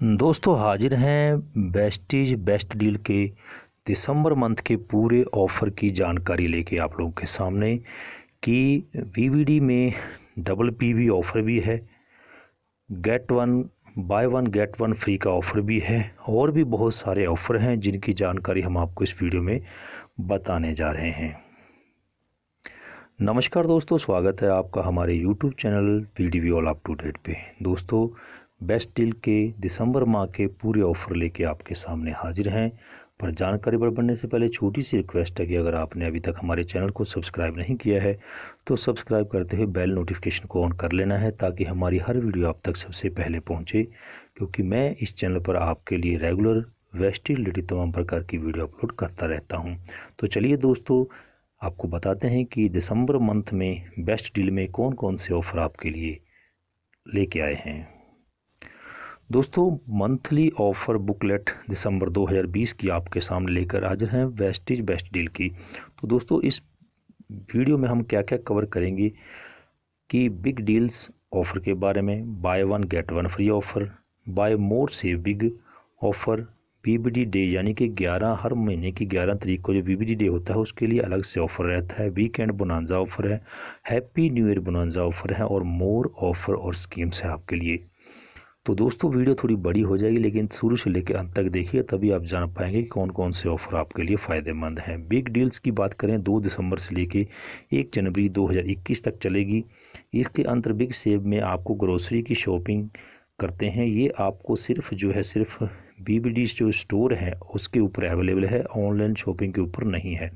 हम्म। दोस्तों हाजिर हैं बेस्टीज बेस्ट डील के दिसंबर मंथ के पूरे ऑफ़र की जानकारी लेके आप लोगों के सामने कि वीवीडी में डबल पीवी ऑफ़र भी है get one buy one get one free का ऑफ़र भी है और भी बहुत सारे ऑफ़र हैं जिनकी जानकारी हम आपको इस वीडियो में बताने जा रहे हैं नमस्कार दोस्तों स्वागत है आपका हमारे YouTube channel P D V all up to date पे दोस्तों बेस्ट डील के दिसंबर माह के पूरे ऑफर लेके आपके सामने हाजिर हैं पर जानकारी पर बढ़ने से पहले छोटी सी रिक्वेस्ट है कि अगर आपने अभी तक हमारे चैनल को सब्सक्राइब नहीं किया है तो सब्सक्राइब करते हुए बेल नोटिफिकेशन को ऑन कर लेना है ताकि हमारी हर वीडियो आप तक सबसे पहले पहुंचे क्योंकि मैं इस चैनल पर आपके लिए रेगुलर वेस्टी रिलेटेड तमाम प्रकार की वीडियो अपलोड करता रहता हूँ तो चलिए दोस्तों आपको बताते हैं कि दिसंबर मंथ में बेस्ट डील में कौन कौन से ऑफ़र आपके लिए लेके आए हैं दोस्तों मंथली ऑफ़र बुकलेट दिसंबर 2020 की आपके सामने लेकर हाजिर हैं वेस्टिज बेस्ट डील की तो दोस्तों इस वीडियो में हम क्या क्या कवर करेंगे कि बिग डील्स ऑफ़र के बारे में buy one get one free offer buy more से बिग ऑफ़र वीबीडी डे यानी कि 11 हर महीने की 11 तारीख को जो वीबीडी डे होता है उसके लिए अलग से ऑफ़र रहता है वीकेंड बुनानजा ऑफ़र है happy new year bonanza offer है और मोर ऑफ़र और स्कीम्स हैं आपके लिए तो दोस्तों वीडियो थोड़ी बड़ी हो जाएगी लेकिन शुरू से लेकर अंत तक देखिए तभी आप जान पाएंगे कि कौन कौन से ऑफर आपके लिए फ़ायदेमंद हैं बिग डील्स की बात करें दो दिसंबर से लेकर एक जनवरी 2021 तक चलेगी इसके अंतर बिग सेव में आपको ग्रोसरी की शॉपिंग करते हैं ये आपको सिर्फ जो है सिर्फ बी जो स्टोर है उसके ऊपर अवेलेबल है ऑनलाइन शॉपिंग के ऊपर नहीं है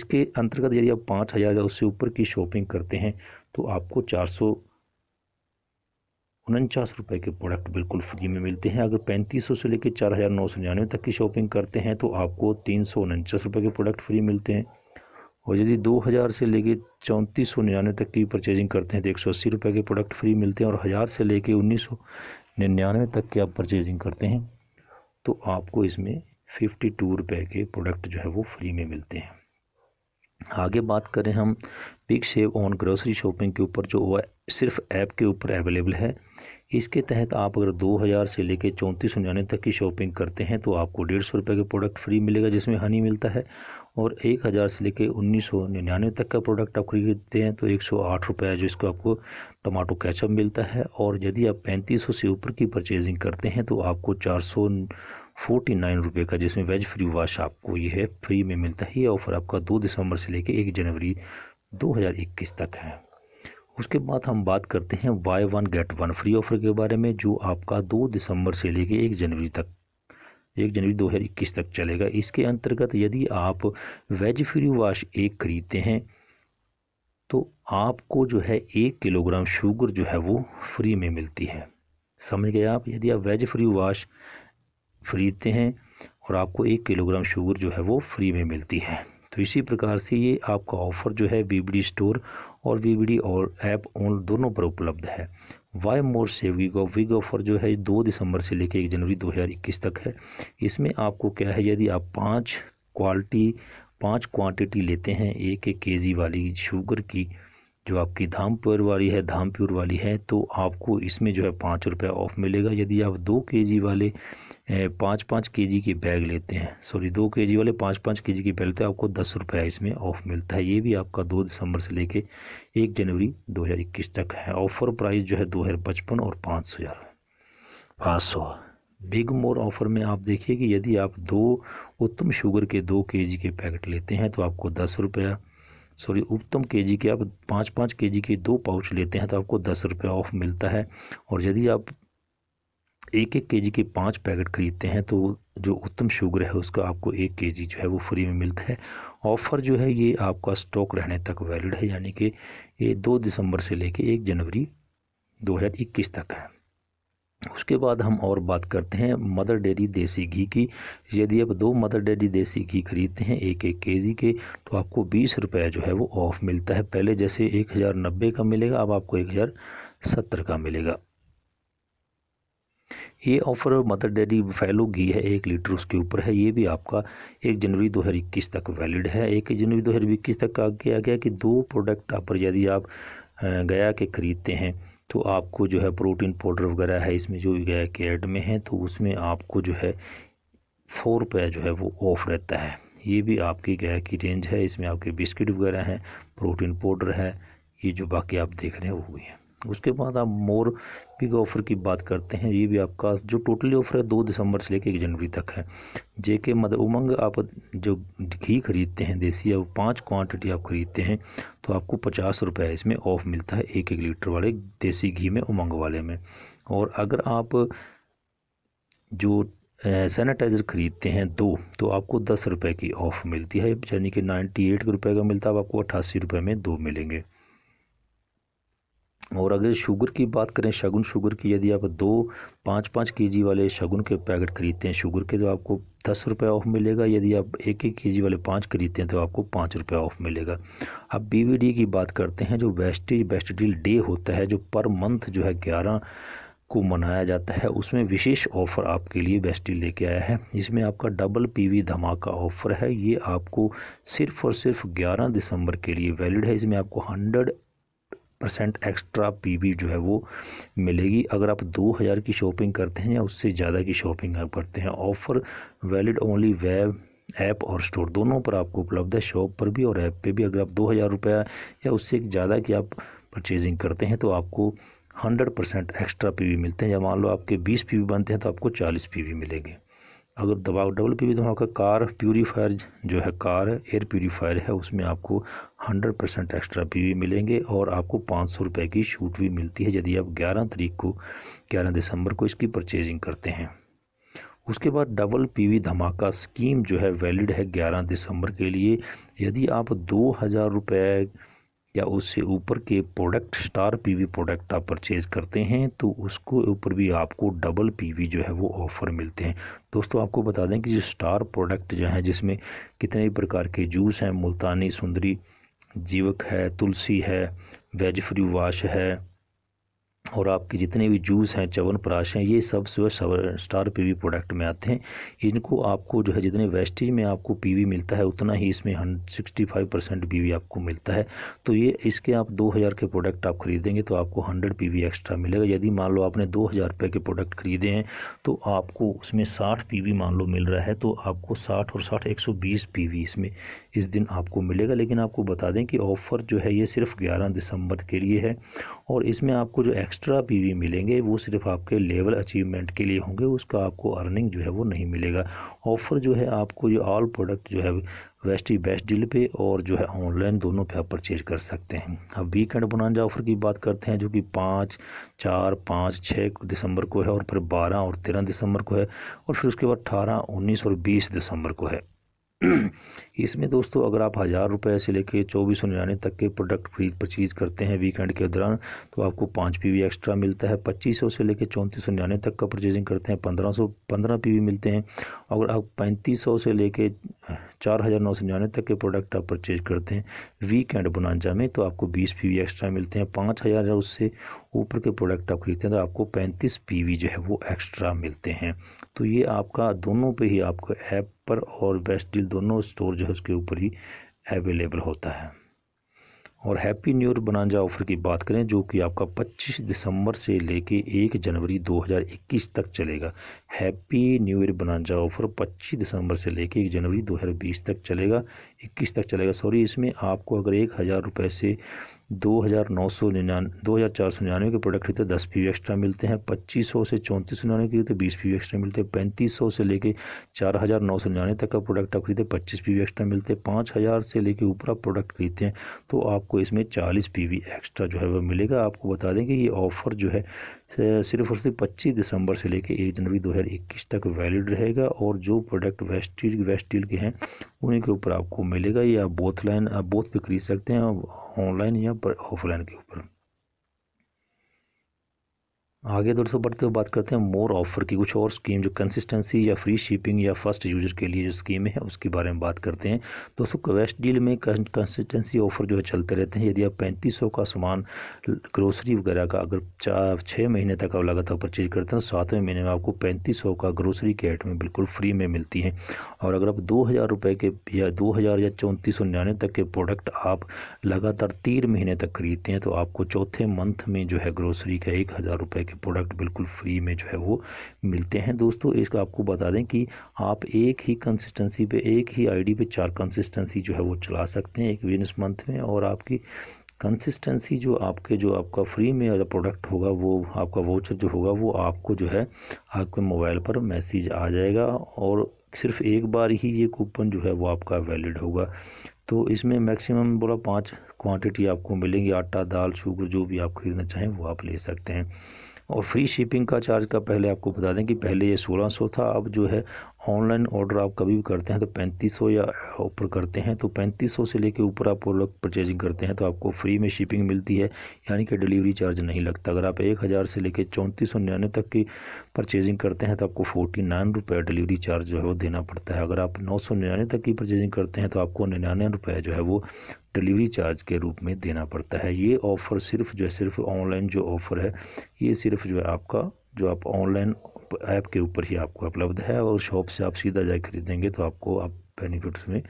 इसके अंतर्गत यदि आप पाँच हज़ार या उससे ऊपर की शॉपिंग करते हैं तो आपको चार सौ उनचास रुपये के प्रोडक्ट बिल्कुल फ्री में मिलते हैं अगर पैंतीस सौ से लेकर चार हज़ार नौ सौ निन्यानवे तक की शॉपिंग करते हैं तो आपको तीन सौ उनचास रुपये के प्रोडक्ट फ्री मिलते हैं और यदि दो हज़ार से लेकर चौंतीस सौ निन्यानवे तक की परचेजिंग करते हैं तो एक सौ अस्सी रुपये के प्रोडक्ट फ्री मिलते हैं और हज़ार से लेकर उन्नीस सौ निन्यानवे तक की आप परचेजिंग करते हैं तो आपको इसमें फिफ्टी टू रुपये के प्रोडक्ट जो है वो फ्री में मिलते हैं आगे बात करें हम pick save on grocery shopping के ऊपर जो वह सिर्फ ऐप के ऊपर अवेलेबल है इसके तहत आप अगर दो हज़ार से लेकर चौंतीस सौ निन्यानवे तक की शॉपिंग करते हैं तो आपको डेढ़ सौ रुपये का प्रोडक्ट फ्री मिलेगा जिसमें हनी मिलता है और एक हज़ार से लेकर उन्नीस सौ निन्यानवे तक का प्रोडक्ट आप खरीदते हैं तो एक सौ आठ रुपये जिसको आपको टमाटो कैचअप मिलता है और यदि आप पैंतीस सौ से ऊपर की परचेजिंग करते हैं तो आपको चार सौ फोर्टी नाइन रुपये का जिसमें वेज फ्री वाश आपको ये है फ्री में मिलता है ये ऑफ़र आपका दो दिसंबर से लेके एक जनवरी 2021 तक है उसके बाद हम बात करते हैं buy one get one free offer के बारे में जो आपका दो दिसंबर से लेके एक जनवरी तक एक जनवरी 2021 तक चलेगा इसके अंतर्गत यदि आप वेज फ्री वाश एक खरीदते हैं तो आपको जो है एक किलोग्राम शुगर जो है वो फ्री में मिलती है समझ गए आप यदि आप वेज फ्री वाश खरीदते हैं और आपको एक किलोग्राम शुगर जो है वो फ्री में मिलती है तो इसी प्रकार से ये आपका ऑफ़र जो है बी स्टोर और बी और ऐप ऑन दोनों पर उपलब्ध है buy more save big off big offer जो है दो दिसंबर से लेकर एक जनवरी 2021 तक है इसमें आपको क्या है यदि आप पाँच क्वालिटी पाँच क्वांटिटी लेते हैं एक एक केजी वाली शुगर की जो आपकी धाम वाली है धाम प्योर वाली है तो आपको इसमें जो है पाँच रुपये ऑफ मिलेगा यदि आप दो के जी वाले पाँच पाँच के जी के बैग लेते हैं सॉरी दो के जी वाले पाँच पाँच के जी के बैग लेते हैं आपको दस रुपया इसमें ऑफ मिलता है ये भी आपका दो दिसंबर से लेके एक जनवरी दो हज़ार इक्कीस तक है ऑफ़र प्राइस जो है दो हज़ार पचपन और पाँच सौ हज़ार पाँच सौ बिग मोर ऑफ़र में आप देखिए कि यदि आप दो उत्तम शुगर के दो के जी के पैकेट लेते हैं तो आपको दस रुपया सॉरी उपतम के जी के आप पाँच पाँच के जी के दो पाउच लेते हैं तो आपको दस रुपये ऑफ मिलता है और यदि आप एक एक केजी के पाँच पैकेट खरीदते हैं तो जो उत्तम शुगर है उसका आपको एक केजी जो है वो फ्री में मिलता है ऑफ़र जो है ये आपका स्टॉक रहने तक वैलिड है यानी कि ये दो दिसंबर से लेके एक जनवरी 2021 तक है उसके बाद हम और बात करते हैं मदर डेयरी देसी घी की यदि आप दो मदर डेयरी देसी घी खरीदते हैं एक एक केजी के तो आपको बीस रुपये जो है वो ऑफ़ मिलता है पहले जैसे एक हज़ार नब्बे का मिलेगा अब आपको एक हज़ार सत्तर का मिलेगा ये ऑफ़र मदर डेयरी फैलो घी है एक लीटर उसके ऊपर है ये भी आपका एक जनवरी दो हज़ार इक्कीस तक वैलिड है एक जनवरी दो हज़ार इक्कीस तक कहा गया कि दो प्रोडक्ट आप यदि आप गया के ख़रीदते हैं तो आपको जो है प्रोटीन पाउडर वगैरह है इसमें जो गया कैड में है तो उसमें आपको जो है सौ रुपये जो है वो ऑफ़ रहता है ये भी आपकी गया की रेंज है इसमें आपके बिस्किट वगैरह हैं प्रोटीन पाउडर है ये जो बाकी आप देख रहे हैं वो भी है उसके बाद आप मोर बिग ऑफ़र की बात करते हैं ये भी आपका जो टोटली ऑफ़र है दो दिसंबर से लेकर एक जनवरी तक है जे के मद उमंग आप जो घी खरीदते हैं देसी अब पाँच क्वांटिटी आप खरीदते हैं तो आपको पचास रुपये इसमें ऑफ़ मिलता है एक एक लीटर वाले देसी घी में उमंग वाले में और अगर आप जो सैनिटाइज़र ख़रीदते हैं दो तो आपको दस रुपये की ऑफ़ मिलती है यानी कि नाइन्टी एट रुपये का मिलता है अब आपको अट्ठासी रुपये में दो मिलेंगे और अगर शुगर की बात करें शगुन शुगर की यदि आप दो पाँच पाँच के वाले शगुन के पैकेट खरीदते हैं शुगर के तो आपको दस रुपये ऑफ मिलेगा यदि आप एक एक के वाले पाँच खरीदते हैं तो आपको पाँच रुपये ऑफ मिलेगा अब बी की बात करते हैं जो वेस्टेज बेस्ट डील डे होता है जो पर मंथ जो है ग्यारह को मनाया जाता है उसमें विशेष ऑफ़र आपके लिए बेस्टी लेके आया है इसमें आपका डबल पीवी धमाका ऑफ़र है ये आपको सिर्फ और सिर्फ 11 दिसंबर के लिए वैलिड है इसमें आपको हंड्रेड परसेंट एक्स्ट्रा पीवी जो है वो मिलेगी अगर आप दो हज़ार की शॉपिंग करते हैं या उससे ज़्यादा की शॉपिंग आप करते हैं offer valid only web app और स्टोर दोनों पर आपको उपलब्ध है शॉप पर भी और ऐप पे भी अगर आप दो हज़ार रुपया या उससे ज़्यादा की आप परचेजिंग करते हैं तो आपको हंड्रेड परसेंट एक्स्ट्रा पी मिलते हैं या मान लो आपके बीस पी बनते हैं तो आपको चालीस पी मिलेंगे अगर दबाव डबल पे भी दबाव का कार प्यूरीफायर जो है कार एयर प्यूरीफायर है उसमें आपको 100 परसेंट एक्स्ट्रा पी वी मिलेंगे और आपको पाँच सौ रुपये की छूट भी मिलती है यदि आप 11 तारीख को 11 दिसंबर को इसकी परचेजिंग करते हैं उसके बाद डबल पीवी धमाका स्कीम जो है वैलिड है 11 दिसंबर के लिए यदि आप दो हज़ार रुपये या उससे ऊपर के प्रोडक्ट स्टार पीवी प्रोडक्ट आप परचेज़ करते हैं तो उसको ऊपर भी आपको डबल पीवी जो है वो ऑफ़र मिलते हैं दोस्तों आपको बता दें कि जो स्टार प्रोडक्ट जो है जिसमें कितने प्रकार के जूस हैं मुल्तानी सुंदरी जीवक है तुलसी है वेज फ्री वाश है और आपके जितने भी जूस हैं प्राश हैं ये सब जो है स्टार पीवी प्रोडक्ट में आते हैं इनको आपको जो है जितने वेस्टेज में आपको पीवी मिलता है उतना ही इसमें hundred sixty five percent PV आपको मिलता है तो ये इसके आप दो हज़ार के प्रोडक्ट आप खरीदेंगे तो आपको हंड्रेड पी एक्स्ट्रा मिलेगा यदि मान लो आपने दो हज़ार रुपये के प्रोडक्ट खरीदे हैं तो आपको उसमें साठ पी मान लो मिल रहा है तो आपको साठ और साठ एक सौ बीस इसमें इस दिन आपको मिलेगा लेकिन आपको बता दें कि ऑफ़र जो है ये सिर्फ 11 दिसंबर के लिए है और इसमें आपको जो एक्स्ट्रा पीवी मिलेंगे वो सिर्फ आपके लेवल अचीवमेंट के लिए होंगे उसका आपको अर्निंग जो है वो नहीं मिलेगा ऑफ़र जो है आपको ये ऑल प्रोडक्ट जो है वेस्टी बेस्ट डील पे और जो है ऑनलाइन दोनों पे आप परचेज कर सकते हैं अब वीकेंड बुनाजा ऑफ़र की बात करते हैं जो कि पाँच चार पाँच छः दिसंबर को है और फिर बारह और तेरह दिसंबर को है और फिर उसके बाद अठारह उन्नीस और बीस दिसंबर को है इसमें दोस्तों अगर आप हज़ार रुपये से लेकर चौबीस सौ निन्यानवे तक के प्रोडक्ट खरीद परचेज़ करते हैं वीकेंड के दौरान तो आपको पाँच पी वी एक्स्ट्रा मिलता है पच्चीस सौ से लेकर चौंतीस सौ निन्यानवे तक का परचेजिंग करते हैं पंद्रह सौ पंद्रह पी वी मिलते हैं अगर आप पैंतीस सौ से कर चार हज़ार नौ सौ निन्यानवे तक के प्रोडक्ट आप परचेज करते हैं वीकेंड बुनाजा में तो आपको बीस पी वी एक्स्ट्रा मिलते हैं पाँच हज़ार या उससे ऊपर के प्रोडक्ट आप खरीदते हैं तो आपको पैंतीस पी वी जो है वो एक्स्ट्रा मिलते हैं तो ये आपका दोनों पर ही आपको ऐप पर और बेस्ट डील दोनों स्टोर जो है उसके ऊपर ही अवेलेबल होता है और happy new year bonanza offer की बात करें जो कि आपका 25 दिसंबर से लेके 1 जनवरी 2021 तक चलेगा happy new year bonanza offer 25 दिसंबर से लेके 1 जनवरी 2020 तक चलेगा 21 तक चलेगा सॉरी इसमें आपको अगर एक हज़ार रुपये से दो हज़ार नौ सौ दो हज़ार चार सौ निन्यानवे के प्रोडक्ट खरीदते दस पी एक्स्ट्रा मिलते हैं पच्चीस सौ से चौंतीस सौ निन्यानवे खरीदते बीस पी एक्स्ट्रा मिलते हैं पैंतीस सौ से लेके चार हज़ार नौ सौ निन्यानवे तक का प्रोडक्ट आप खरीदते पच्चीस पी एक्स्ट्रा मिलते हैं पाँच हज़ार से लेके ऊपर आप प्रोडक्ट खरीदते हैं तो आपको इसमें चालीस पी एक्स्ट्रा जो है वह मिलेगा आपको बता दें कि ये ऑफ़र जो है सिर्फ और सिर्फ पच्चीस दिसंबर से लेकर एक जनवरी दो हज़ार इक्कीस तक वैलिड रहेगा और जो प्रोडक्ट वेस्टील वेस्टील के हैं उन्हीं के ऊपर आपको मिलेगा ये आप बोथ लाइन आप बोथ पे खरीद सकते हैं ऑनलाइन या ऑफलाइन के ऊपर आगे दोस्तों बढ़ते हुए बात करते हैं मोर ऑफर की कुछ और स्कीम जो कंसिस्टेंसी या फ्री शिपिंग या फर्स्ट यूजर के लिए जो स्कीम है उसके बारे में बात करते हैं दोस्तों क्वेस्ट डील में कंसिस्टेंसी ऑफर जो है चलते रहते हैं यदि आप पैंतीस सौ का सामान ग्रोसरी वगैरह का अगर चार छः महीने तक आप लगातार परचेज करते हैं तो सातवें महीने में आपको पैंतीस सौ का ग्रोसरी के आइटमें बिल्कुल फ्री में मिलती हैं और अगर आप दो हज़ार रुपये के या दो हज़ार या चौंतीस सौ निन्यानवे तक के प्रोडक्ट आप लगातार तीन महीने तक खरीदते हैं तो आपको चौथे मंथ में जो है ग्रोसरी का एक हज़ार रुपये के प्रोडक्ट बिल्कुल फ्री में जो है वो मिलते हैं दोस्तों इसको आपको बता दें कि आप एक ही कंसिस्टेंसी पे एक ही आईडी पे चार कंसिस्टेंसी जो है वो चला सकते हैं एक बिजनेस मंथ में और आपकी कंसिस्टेंसी जो आपके जो आपका फ्री में प्रोडक्ट होगा वो आपका वोचर जो होगा वो आपको जो है आपके मोबाइल पर मैसेज आ जाएगा और सिर्फ एक बार ही ये कूपन जो है वो आपका वैलिड होगा तो इसमें मैक्सिमम बोला पांच क्वांटिटी आपको मिलेंगी आटा दाल शुगर जो भी आप ख़रीदना चाहें वो आप ले सकते हैं और फ्री शिपिंग का चार्ज का पहले आपको बता दें कि पहले ये सोलह सौ था अब जो है ऑनलाइन ऑर्डर आप कभी भी करते हैं तो पैंतीस सौ या ऊपर करते हैं तो पैंतीस सौ से लेकर ऊपर आप प्रोडक्ट परचेजिंग करते हैं तो आपको फ्री में शिपिंग मिलती है यानी कि डिलीवरी चार्ज नहीं लगता अगर आप एक हज़ार से लेकर चौंतीस सौ निन्यानवे तक की परचेजिंग करते हैं तो आपको फोर्टी नाइन रुपये डिलीवरी चार्ज जो है वो देना पड़ता है अगर आप नौ सौ निन्यानवे तक की परचेजिंग करते हैं तो आपको निन्यानवे रुपये जो है वो डिलीवरी चार्ज के रूप में देना पड़ता है ये ऑफ़र सिर्फ जो है सिर्फ ऑनलाइन जो ऑफ़र है ये सिर्फ जो है आपका जो आप ऑनलाइन ऐप के ऊपर ही आपको उपलब्ध है और शॉप से आप सीधा जाए खरीदेंगे तो आपको आप बेनिफिट्स में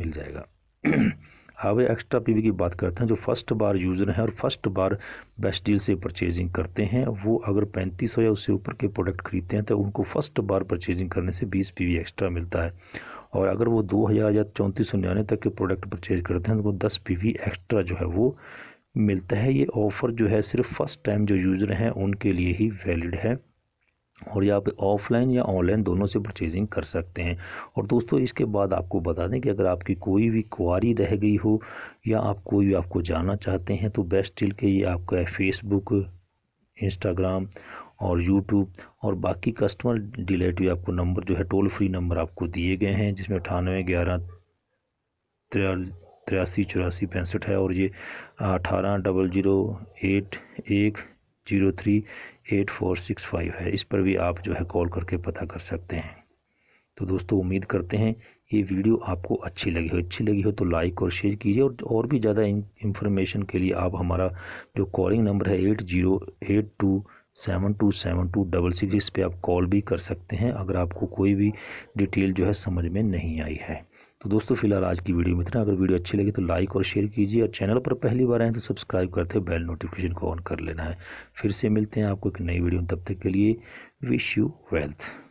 मिल जाएगा हावे एक्स्ट्रा पीवी की बात करते हैं जो फर्स्ट बार यूज़र हैं और फर्स्ट बार बेस्ट डील से परचेजिंग करते हैं वो अगर पैंतीस या उससे ऊपर के प्रोडक्ट खरीदते हैं तो उनको फर्स्ट बार परचेजिंग करने से बीस पीवी एक्स्ट्रा मिलता है और अगर वो दो हज़ार या चौंतीस सौ तक के प्रोडक्ट परचेज करते हैं तो उनको दस पी एक्स्ट्रा जो है वो मिलता है ये ऑफ़र जो है सिर्फ फ़र्स्ट टाइम जो यूज़र हैं उनके लिए ही वैलिड है और ये आप ऑफ़लाइन या ऑनलाइन दोनों से परचेजिंग कर सकते हैं और दोस्तों इसके बाद आपको बता दें कि अगर आपकी कोई भी क्वारी रह गई हो या आप कोई भी आपको जानना चाहते हैं तो बेस्ट डील के ये आपका फेसबुक इंस्टाग्राम और यूट्यूब और बाकी कस्टमर डिलेटिव आपको नंबर जो है टोल फ्री नंबर आपको दिए गए हैं जिसमें अठानवे ग्यारह तिरासी चौरासी पैंसठ है और ये अठारह डबल ज़ीरो एट एक zero three eight four six five है इस पर भी आप जो है कॉल करके पता कर सकते हैं तो दोस्तों उम्मीद करते हैं ये वीडियो आपको अच्छी लगी हो अच्छी लगी हो तो लाइक और शेयर कीजिए और और भी ज़्यादा इन्फॉर्मेशन के लिए आप हमारा जो कॉलिंग नंबर है eight zero eight two seven two seven two double six इस पर आप कॉल भी कर सकते हैं अगर आपको कोई भी डिटेल जो है समझ में नहीं आई है तो दोस्तों फिलहाल आज की वीडियो में इतना अगर वीडियो अच्छी लगी तो लाइक और शेयर कीजिए और चैनल पर पहली बार आए तो सब्सक्राइब करते बेल नोटिफिकेशन को ऑन कर लेना है फिर से मिलते हैं आपको एक नई वीडियो तब तक के लिए विश यू वेल्थ